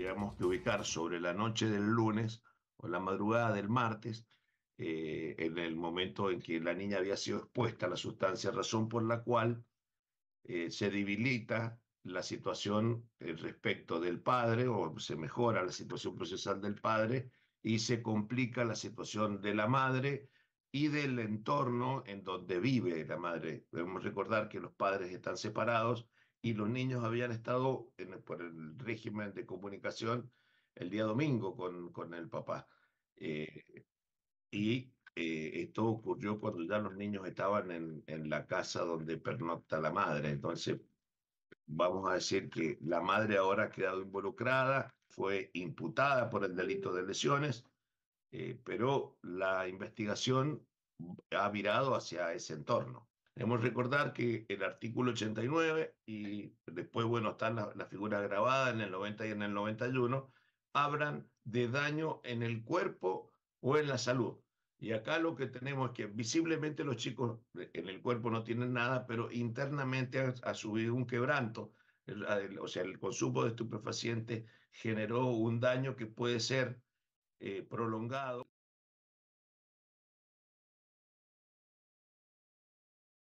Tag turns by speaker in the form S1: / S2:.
S1: digamos, que ubicar sobre la noche del lunes o la madrugada del martes, eh, en el momento en que la niña había sido expuesta a la sustancia, razón por la cual eh, se debilita la situación eh, respecto del padre o se mejora la situación procesal del padre y se complica la situación de la madre y del entorno en donde vive la madre. Debemos recordar que los padres están separados y los niños habían estado por el régimen de comunicación el día domingo con, con el papá. Eh, y eh, esto ocurrió cuando ya los niños estaban en, la casa donde pernocta la madre. Entonces, vamos a decir que la madre ahora ha quedado involucrada, fue imputada por el delito de lesiones, eh, pero la investigación ha virado hacia ese entorno. Debemos recordar que el artículo 89 y después, bueno, están las la figuras grabadas en el 90 y en el 91, hablan de daño en el cuerpo o en la salud. Y acá lo que tenemos es que visiblemente los chicos en el cuerpo no tienen nada, pero internamente ha, subido un quebranto. o sea, el consumo de estupefacientes generó un daño que puede ser eh, prolongado.